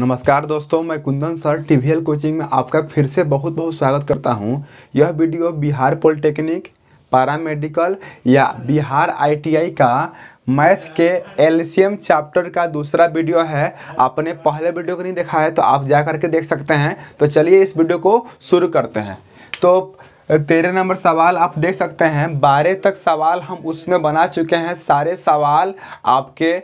नमस्कार दोस्तों मैं कुंदन सर टी कोचिंग में आपका फिर से बहुत बहुत स्वागत करता हूं। यह video Bihar polytechnic para medical या बिहार आईटीआई का मैथ के एलसीएम चैप्टर का दूसरा वीडियो है आपने पहले वीडियो को नहीं देखा है तो आप जा करके देख सकते हैं तो चलिए इस वीडियो को शुरू करते हैं तो तेरह नंबर सवाल आप देख सकते हैं बारह तक सवाल हम उसमें बना चुके हैं सारे सवाल आपके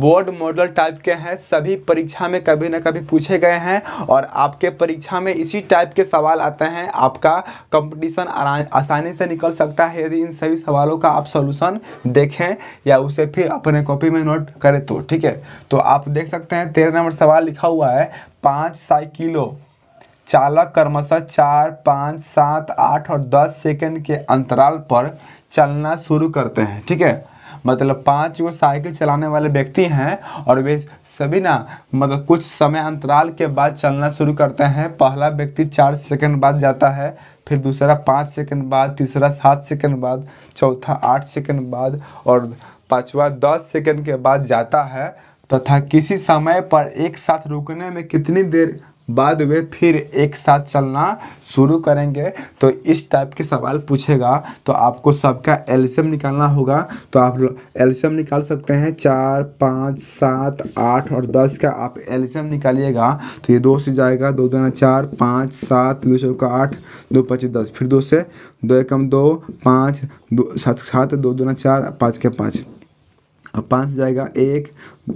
बोर्ड मॉडल टाइप के हैं सभी परीक्षा में कभी ना कभी पूछे गए हैं और आपके परीक्षा में इसी टाइप के सवाल आते हैं आपका कंपटीशन आसानी से निकल सकता है यदि इन सभी सवालों का आप सोल्यूशन देखें या उसे फिर अपने कॉपी में नोट करें तो ठीक है तो आप देख सकते हैं तेरह नंबर सवाल लिखा हुआ है पाँच साइकिलों चालक क्रमशः चार पाँच सात आठ और दस सेकेंड के अंतराल पर चलना शुरू करते हैं ठीक है मतलब पांच वो साइकिल चलाने वाले व्यक्ति हैं और वे सभी ना मतलब कुछ समय अंतराल के बाद चलना शुरू करते हैं पहला व्यक्ति चार सेकंड बाद जाता है फिर दूसरा पाँच सेकंड बाद तीसरा सात सेकंड बाद चौथा आठ सेकंड बाद और पाँचवा दस सेकंड के बाद जाता है तथा किसी समय पर एक साथ रुकने में कितनी देर बाद में फिर एक साथ चलना शुरू करेंगे तो इस टाइप के सवाल पूछेगा तो आपको सबका एल्शियम निकालना होगा तो आप एल्शियम निकाल सकते हैं चार पाँच सात आठ और दस का आप एल्शियम निकालिएगा तो ये दो से जाएगा दो दो चार पाँच सात दो सौ का आठ दो पच्चीस दस फिर दो से दो एकम दो पाँच दो सात सात दो दो चार पाँच के पाँच और पाँच से जाएगा एक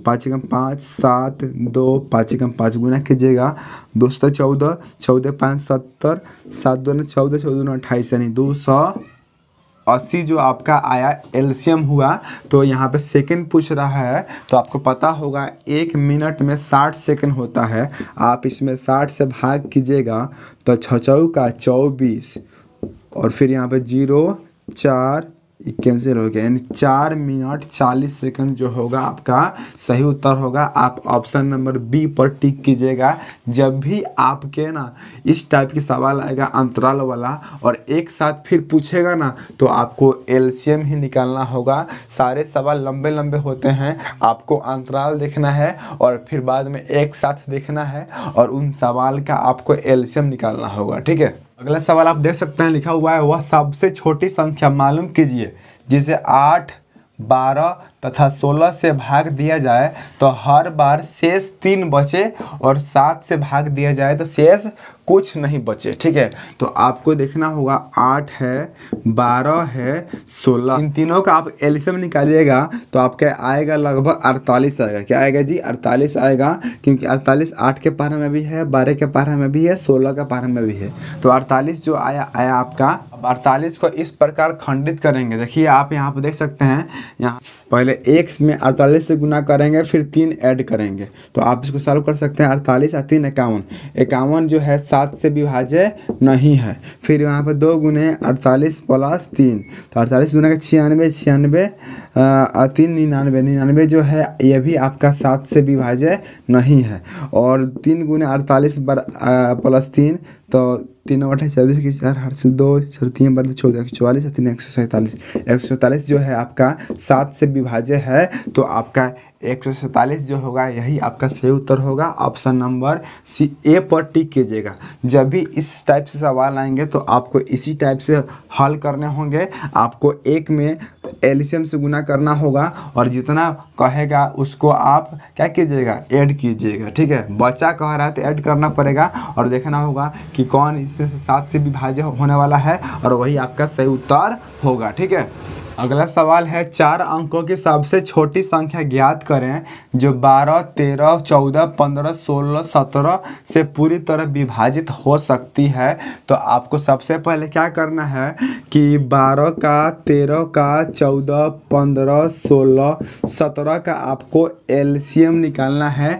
पाँच एकम पाँच सात दो पाँच एकम पाँच गुना कीजिएगा दो सौ चौदह चौदह पाँच सत्तर सात दो चौदह चौदह नौ अट्ठाईस यानी दो सौ अस्सी जो आपका आया एल्शियम हुआ तो यहाँ पे सेकंड पूछ रहा है तो आपको पता होगा एक मिनट में साठ सेकंड होता है आप इसमें साठ से भाग कीजिएगा तो छ का चौबीस और फिर यहाँ पे जीरो चार ये कैंसिल हो गया यानी चार मिनट चालीस सेकंड जो होगा आपका सही उत्तर होगा आप ऑप्शन नंबर बी पर टिक कीजिएगा जब भी आपके ना इस टाइप के सवाल आएगा अंतराल वाला और एक साथ फिर पूछेगा ना तो आपको एलसीएम ही निकालना होगा सारे सवाल लंबे लंबे होते हैं आपको अंतराल देखना है और फिर बाद में एक साथ देखना है और उन सवाल का आपको एल्शियम निकालना होगा ठीक है अगला सवाल आप देख सकते हैं लिखा हुआ है वह सबसे छोटी संख्या मालूम कीजिए जिसे आठ बारह तथा 16 से भाग दिया जाए तो हर बार शेष तीन बचे और सात से भाग दिया जाए तो शेष कुछ नहीं बचे ठीक है तो आपको देखना होगा आठ है बारह है सोलह इन तीनों का आप एल्शियम निकालिएगा तो आपके आएगा लगभग अड़तालीस आएगा क्या आएगा जी अड़तालीस आएगा क्योंकि अड़तालीस आठ के पारा में भी है बारह के पारा में भी है सोलह के पारा में भी है तो अड़तालीस जो आया आया आपका अब अड़तालीस को इस प्रकार खंडित करेंगे देखिए आप यहाँ पर देख सकते हैं यहाँ पहले पहले एक में अड़तालीस से गुना करेंगे फिर तीन ऐड करेंगे तो आप इसको सॉल्व कर सकते हैं अड़तालीस और तीन इक्यावन इक्यावन जो है सात से विभाज्य नहीं है फिर यहाँ पर दो गुने अड़तालीस प्लस तीन तो अड़तालीस गुना का छियानवे छियानवे तीन निन्यानवे निन्यानवे जो है ये भी आपका सात से विभाज्य नहीं है और तीन गुने अड़तालीस प्लस तीन तो तीन अठाई चौबीस की चार हर दो छतियाँ बर्द चौदह एक चौवालीस तीन एक सौ सैंतालीस एक सौ सैंतालीस जो है आपका सात से विभाज्य है तो आपका एक सौ सैंतालीस जो होगा यही आपका सही उत्तर होगा ऑप्शन नंबर सी ए पर टिक कीजिएगा जब भी इस टाइप से सवाल आएंगे तो आपको इसी टाइप से हल करने होंगे आपको एक में एलिशियम से गुना करना होगा और जितना कहेगा उसको आप क्या कीजिएगा ऐड कीजिएगा ठीक है बचा कह रहा है तो ऐड करना पड़ेगा और देखना होगा कि कौन इसमें से सात से विभाज्य होने वाला है और वही आपका सही उत्तर होगा ठीक है अगला सवाल है चार अंकों की सबसे छोटी संख्या ज्ञात करें जो 12, 13, 14, 15, 16, 17 से पूरी तरह विभाजित हो सकती है तो आपको सबसे पहले क्या करना है कि 12 का 13 का 14, 15, 16, 17 का आपको एलसीएम निकालना है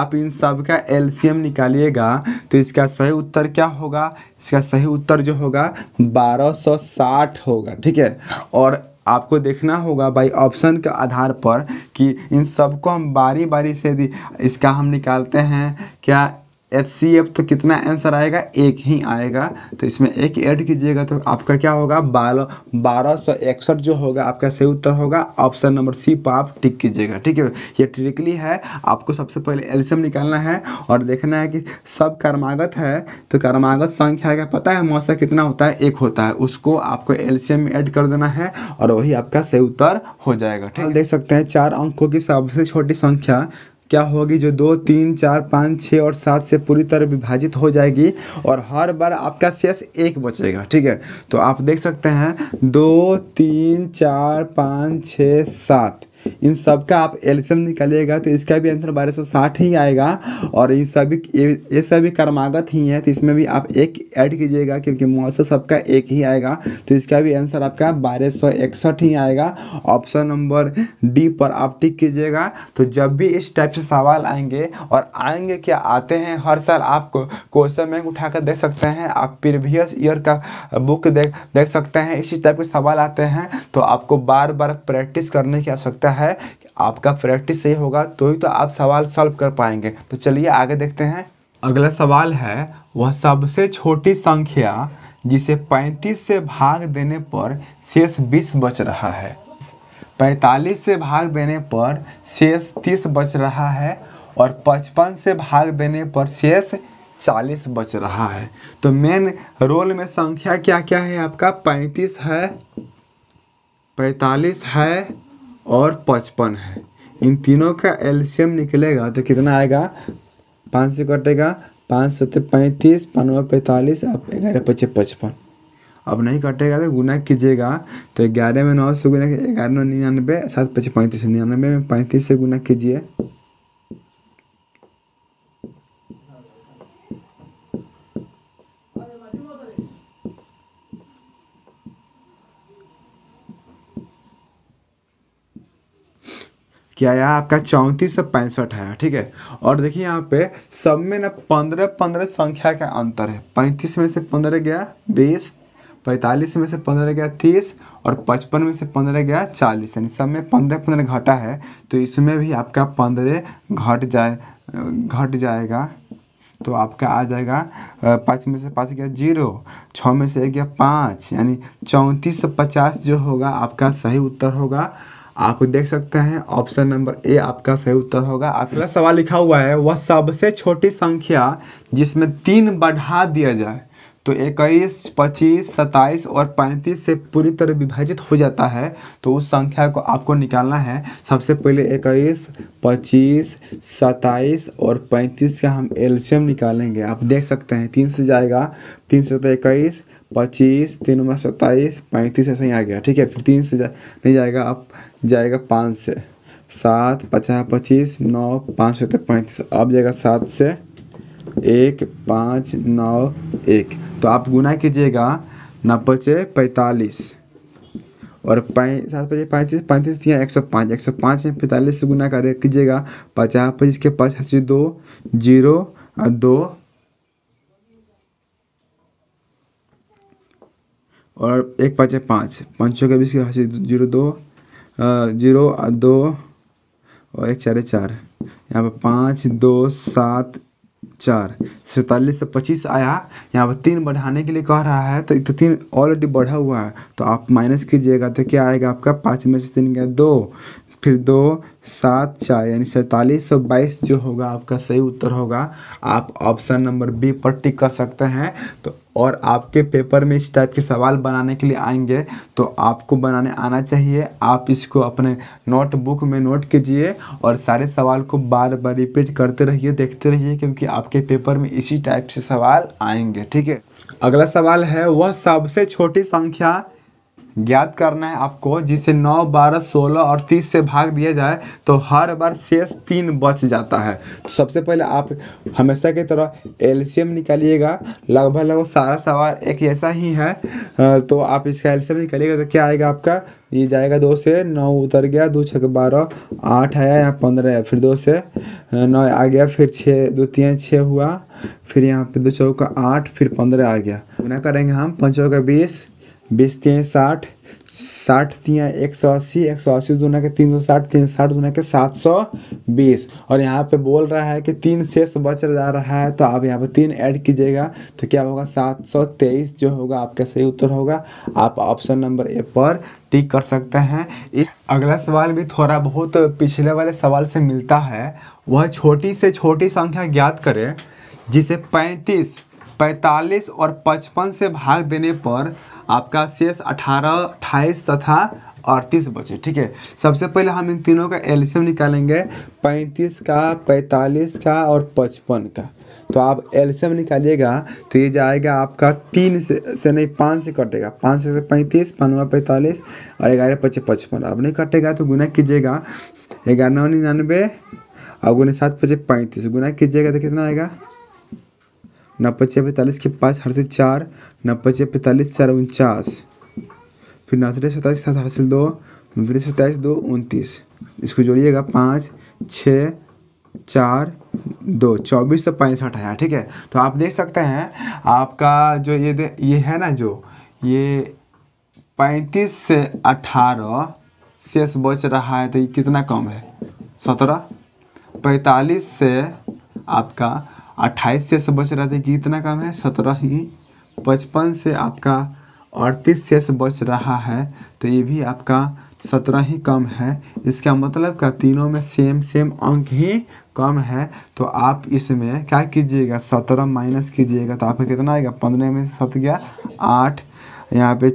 आप इन सब का एलसीएम निकालिएगा तो इसका सही उत्तर क्या होगा इसका सही उत्तर जो होगा 1260 होगा ठीक है और आपको देखना होगा बाई ऑप्शन के आधार पर कि इन सबको हम बारी बारी से यदि इसका हम निकालते हैं क्या एच सी एफ तो कितना आंसर आएगा एक ही आएगा तो इसमें एक ऐड कीजिएगा तो आपका क्या होगा बारह बारह सौ इकसठ जो होगा आपका सही उत्तर होगा ऑप्शन नंबर सी पर आप टिक कीजिएगा ठीक है ये ट्रिकली है आपको सबसे पहले एल्शियम निकालना है और देखना है कि सब कर्मागत है तो कर्मागत संख्या का पता है मौसा कितना होता है एक होता है उसको आपको एल्शियम में ऐड कर देना है और वही आपका सही उत्तर हो जाएगा ठीक है देख सकते हैं चार अंकों की सबसे छोटी संख्या क्या होगी जो दो तीन चार पाँच छः और सात से पूरी तरह विभाजित हो जाएगी और हर बार आपका शेष एक बचेगा ठीक है तो आप देख सकते हैं दो तीन चार पाँच छः सात इन सब का आप एल्शियम निकालिएगा तो इसका भी आंसर बारह सौ साठ ही आएगा और इन सभी ये सभी कर्मागत ही हैं तो इसमें भी आप एक ऐड कीजिएगा क्योंकि मौसम सबका एक ही आएगा तो इसका भी आंसर आपका बारह सौ इकसठ ही आएगा ऑप्शन नंबर डी पर आप टिक कीजिएगा तो जब भी इस टाइप से सवाल आएंगे और आएंगे क्या आते हैं हर साल आपको क्वेश्चन बैंक उठाकर देख सकते हैं आप प्रीवियस ईयर का बुक देख देख सकते हैं इसी टाइप के सवाल आते हैं तो आपको बार बार प्रैक्टिस करने की आवश्यकता है आपका प्रैक्टिस सही होगा तो ही तो आप सवाल सॉल्व कर पाएंगे तो चलिए आगे देखते हैं अगला सवाल है वह सबसे छोटी संख्या जिसे 35 से भाग देने पर शेष 20 बच रहा है 45 से भाग देने पर शेष 30 बच रहा है और 55 से भाग देने पर शेष चालीस बच रहा है तो मेन रोल में संख्या क्या क्या है आपका पैंतीस है पैंतालीस है और पचपन है इन तीनों का एल्शियम निकलेगा तो कितना आएगा पाँच से कटेगा पाँच सत्य पैंतीस पानवे पैंतालीस अब ग्यारह पच्चीस पचपन अब नहीं कटेगा तो गुना कीजिएगा तो ग्यारह में नौ से गुना ग्यारह नौ निन्यानवे सात पच्चीस पैंतीस निन्यानबे में पैंतीस से गुना कीजिए क्या यहाँ आपका चौंतीस से पैंसठ है ठीक है और देखिए यहाँ पे सब में ना पंद्रह पंद्रह संख्या का अंतर है पैंतीस में से पंद्रह गया बीस पैंतालीस में से पंद्रह गया तीस और पचपन में से पंद्रह गया चालीस यानी सब में पंद्रह पंद्रह घटा है तो इसमें भी आपका पंद्रह घट जाए घट जाएगा तो आपका आ जाएगा पाँच में से पाँच गया जीरो छः में से एक गया पाँच यानी चौंतीस से पचास जो होगा आपका सही उत्तर होगा आप देख सकते हैं ऑप्शन नंबर ए आपका सही उत्तर होगा अगला सवाल लिखा हुआ है वह सबसे छोटी संख्या जिसमें तीन बढ़ा दिया जाए तो इक्कीस पच्चीस सत्ताईस और पैंतीस से पूरी तरह विभाजित हो जाता है तो उस संख्या को आपको निकालना है सबसे पहले इक्कीस पच्चीस सत्ताईस और पैंतीस का हम एल्शियम निकालेंगे आप देख सकते हैं तीन से जाएगा तीन से होता तो इक्कीस पच्चीस तीन में सत्ताईस पैंतीस ऐसे ही आ गया ठीक है फिर तीन से जा नहीं जाएगा आप जाएगा पाँच से सात पचास पच्चीस नौ पाँच सौ तक तो पैंतीस अब जाएगा सात से एक पाँच नौ एक तो आप गुना कीजिएगा नब्बे पचे पैंतालीस और पैं सात पचे पैंतीस पैंतीस एक सौ पाँच एक सौ पाँच से पैंतालीस से गुना कर कीजिएगा पचास पच्चीस के पाँच हर चीज़ दो जीरो दो और एक पाँच पाँच पाँच सौ के बीस के हर चीज़ जीरो दो जीरो दो और एक चार चार यहाँ पर पाँच दो सात चार सैंतालीस से पच्चीस आया यहाँ पर तीन बढ़ाने के लिए कह रहा है तो तो तीन ऑलरेडी बढ़ा हुआ है तो आप माइनस कीजिएगा तो क्या आएगा आपका पाँच में से तीन गया दो फिर दो सात चार यानी सैंतालीस सौ बाईस जो होगा आपका सही उत्तर होगा आप ऑप्शन नंबर बी पर टिक कर सकते हैं तो और आपके पेपर में इस टाइप के सवाल बनाने के लिए आएंगे तो आपको बनाने आना चाहिए आप इसको अपने नोटबुक में नोट कीजिए और सारे सवाल को बार बार रिपीट करते रहिए देखते रहिए क्योंकि आपके पेपर में इसी टाइप से सवाल आएंगे ठीक है अगला सवाल है वह सबसे छोटी संख्या ज्ञात करना है आपको जिसे नौ बारह सोलह और तीस से भाग दिया जाए तो हर बार शेष तीन बच जाता है तो सबसे पहले आप हमेशा की तरह एल्शियम निकालिएगा लगभग लगभग सारा सवाल एक ऐसा ही है तो आप इसका एल्शियम निकालिएगा तो क्या आएगा आपका ये जाएगा दो से नौ उतर गया दो छः बारह आठ आया यहाँ पंद्रह फिर दो से नौ आ गया फिर छः दो तीन छः हुआ फिर यहाँ पे दो चौका आठ फिर पंद्रह आ गया गुना करेंगे हम पंचों का बीस बीस तीन साठ साठ तीन एक सौ अस्सी एक सौ अस्सी दूना के तीन सौ साठ तीन सौ साठ दूना के सात सौ बीस और यहाँ पे बोल रहा है कि तीन शेष बच जा रहा है तो आप यहाँ पे तीन ऐड कीजिएगा तो क्या होगा सात सौ तेईस जो होगा आपका सही उत्तर होगा आप ऑप्शन नंबर ए पर टिक कर सकते हैं इस अगला सवाल भी थोड़ा बहुत पिछले वाले सवाल से मिलता है वह छोटी से छोटी संख्या ज्ञात करें जिसे पैंतीस पैंतालीस और पचपन से भाग देने पर आपका शेष अठारह अट्ठाईस तथा अड़तीस बचे ठीक है सबसे पहले हम इन तीनों का एल्शियम निकालेंगे पैंतीस का पैंतालीस का और पचपन का तो आप एल्शियम निकालिएगा तो ये जाएगा आपका तीन से से नहीं पाँच से कटेगा पाँच से पैंतीस पानवा पैंतालीस और ग्यारह पच्चीस पचपन अब नहीं कटेगा तो गुना कीजिएगा ग्यारह नौ निन्यानवे और गुना सात पच्चीस पैंतीस गुना कीजिएगा तो कितना आएगा नब्बे छः पैंतालीस के पाँच हर से चार नब्बे छः पैंतालीस चार उनचास फिर नौ सत्ताईस साथ हर से दो नब्बे सत्ताईस दो उनतीस इसको जोड़िएगा पाँच छः चार दो चौबीस से पैंसठ आया ठीक है तो आप देख सकते हैं आपका जो ये ये है ना जो ये पैंतीस से अठारह शेष बच रहा है तो ये कितना कम है सत्रह पैंतालीस से आपका अट्ठाईस शेष बच रहा था कितना काम है सत्रह ही पचपन से आपका अड़तीस शेष बच रहा है तो ये भी आपका सत्रह ही कम है इसका मतलब का तीनों में सेम सेम अंक ही कम है तो आप इसमें क्या कीजिएगा सत्रह माइनस कीजिएगा तो आपका कितना आएगा पंद्रह में से सत गया आठ यहाँ पे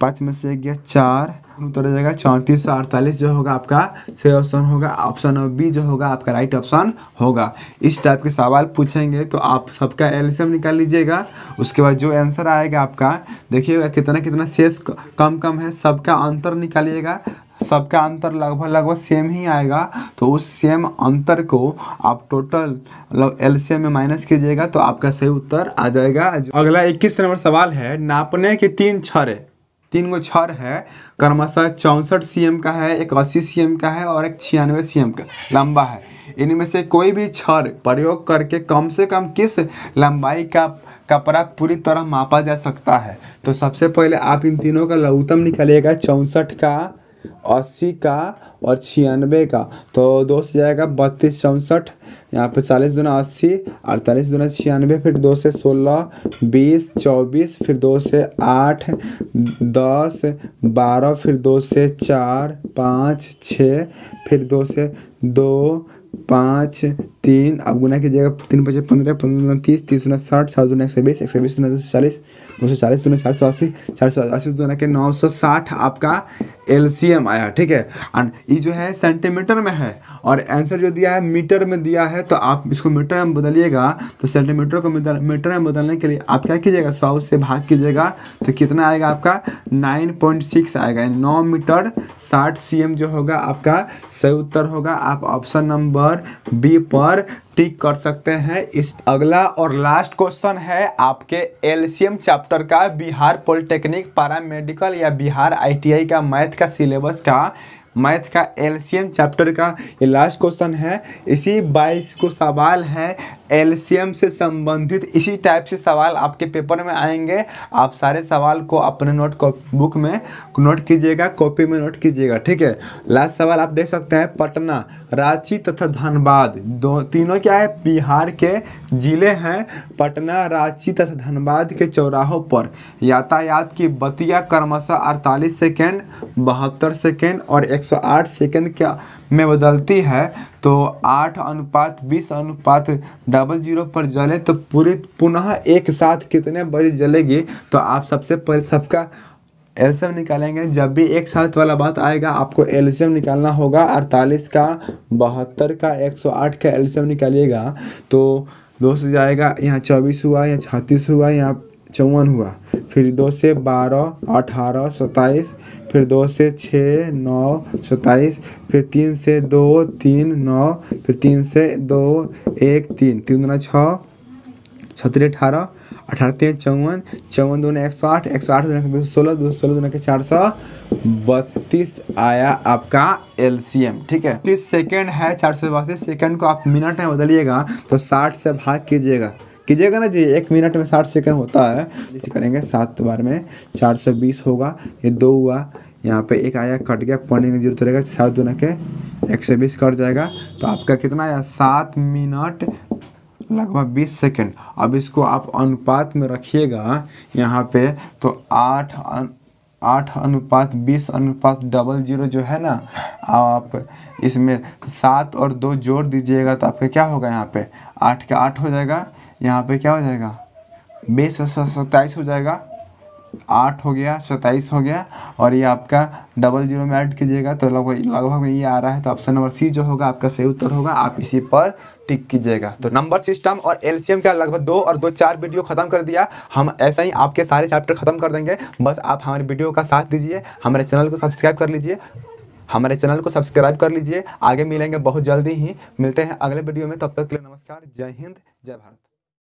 पाँच में से एक गया चार उत्तर हो जाएगा चौंतीस सौ अड़तालीस जो होगा आपका सही ऑप्शन होगा ऑप्शन बी जो होगा आपका राइट ऑप्शन होगा इस टाइप के सवाल पूछेंगे तो आप सबका एल्शियम निकाल लीजिएगा उसके बाद जो आंसर आएगा आपका देखिएगा कितना कितना शेष कम कम है सबका अंतर निकालिएगा सबका अंतर लगभग लगभग सेम ही आएगा तो उस सेम अंतर को आप टोटल मतलब एलसीएम में माइनस कीजिएगा तो आपका सही उत्तर आ जाएगा अगला इक्कीस नंबर सवाल है नापने के तीन छर तीन गो छर है क्रमशः चौंसठ सी का है एक अस्सी सी का है और एक छियानवे सी का लंबा है इनमें से कोई भी छर प्रयोग करके कम से कम किस लंबाई का कपड़ा पूरी तरह मापा जा सकता है तो सबसे पहले आप इन तीनों का लघुतम निकालिएगा चौंसठ का अस्सी का और छियानवे का तो दो से जाएगा बत्तीस चौंसठ यहाँ पे चालीस दूना अस्सी अड़तालीस दोनों छियानवे फिर दो से सोलह बीस चौबीस फिर दो से आठ दस बारह फिर दो से चार पाँच छः फिर दो से दो पाँच तीन अब गुना कीजिएगा तीन पचास पंद्रह पंद्रह तीस तीस दुना साठ साठ दुना एक सौ बीस एक सौ बीस दुना दो सौ चालीस दो सौ चालीस दुना चार सौ अस्सी चार सौ अस्सी दुना के नौ सौ साठ आपका एलसीएम आया ठीक है एंड ये जो है सेंटीमीटर में है और आंसर जो दिया है मीटर में दिया है तो आप इसको मीटर में बदलिएगा तो सेंटीमीटर को मीटर में बदलने के लिए आप क्या कीजिएगा सौ से भाग कीजिएगा तो कितना आएगा आपका नाइन पॉइंट सिक्स आएगा नौ मीटर साठ सी एम जो होगा आपका सही उत्तर होगा आप ऑप्शन नंबर बी पर टिक कर सकते हैं इस अगला और लास्ट क्वेश्चन है आपके एल चैप्टर का बिहार पॉलिटेक्निक पारा मेडिकल या बिहार आईटीआई का मैथ का सिलेबस का मैथ का एलसीएम चैप्टर का ये लास्ट क्वेश्चन है इसी बाईस को सवाल है एलसीएम से संबंधित इसी टाइप से सवाल आपके पेपर में आएंगे आप सारे सवाल को अपने नोट बुक में नोट कीजिएगा कॉपी में नोट कीजिएगा ठीक है लास्ट सवाल आप देख सकते हैं पटना रांची तथा धनबाद दो तीनों क्या है बिहार के जिले हैं पटना रांची तथा धनबाद के चौराहों पर यातायात की बतिया क्रमशः अड़तालीस सेकेंड बहत्तर सेकेंड और 108 सेकेंड क्या में बदलती है तो आठ अनुपात बीस अनुपात डबल जीरो पर जले तो पूरे पुनः एक साथ कितने बजे जलेगी तो आप सबसे पहले सबका एल्शियम निकालेंगे जब भी एक साथ वाला बात आएगा आपको एल्शियम निकालना होगा अड़तालीस का बहत्तर का एक सौ आठ का एल्शियम निकालिएगा तो दोस्त जाएगा यहाँ चौबीस हुआ या छत्तीस हुआ यहाँ चौवन हुआ फिर दो से बारह अठारह सत्ताईस फिर दो से छः नौ सत्ताईस फिर तीन से दो तीन नौ फिर तीन से दो एक तीन तीन दोनों छः छत्तीस अठारह अठारह तीन चौवन चौवन दोनों एक सौ आठ एक सौ आठ दोनों दो सौ सोलह दो सौ सोलह दोनों के चार सौ बत्तीस आया आपका एल सी एम ठीक है तीस सेकेंड है चार सौ बत्तीस सेकेंड को आप मिनट में बदलिएगा तो साठ से भाग कीजिएगा कीजिएगा ना जी एक मिनट में साठ सेकेंड होता है जैसे तो करेंगे सात बार में चार सौ बीस होगा ये दो हुआ यहाँ पे एक आया कट गया पौने की जरूरत तो रहेगा सात दोनों के एक सौ बीस कट जाएगा तो आपका कितना आया सात मिनट लगभग बीस सेकेंड अब इसको आप अनुपात में रखिएगा यहाँ पे तो आठ आठ अनुपात बीस अनुपात डबल जीरो जो है ना आप इसमें सात और दो जोड़ दीजिएगा तो आपका क्या होगा यहाँ पे आठ का आठ हो जाएगा यहाँ पे क्या हो जाएगा बीस सत्ताईस हो जाएगा आठ हो गया सत्ताईस हो गया और ये आपका डबल जीरो में ऐड कीजिएगा तो लगभग लगभग में ये आ रहा है तो ऑप्शन नंबर सी जो होगा आपका सही उत्तर होगा आप इसी पर टिक कीजिएगा तो नंबर सिस्टम और एलसीएम का लगभग दो और दो चार वीडियो खत्म कर दिया हम ऐसा ही आपके सारे चैप्टर खत्म कर देंगे बस आप हमारे वीडियो का साथ दीजिए हमारे चैनल को सब्सक्राइब कर लीजिए हमारे चैनल को सब्सक्राइब कर लीजिए आगे मिलेंगे बहुत जल्दी ही मिलते हैं अगले वीडियो में तब तक के लिए नमस्कार जय हिंद जय भारत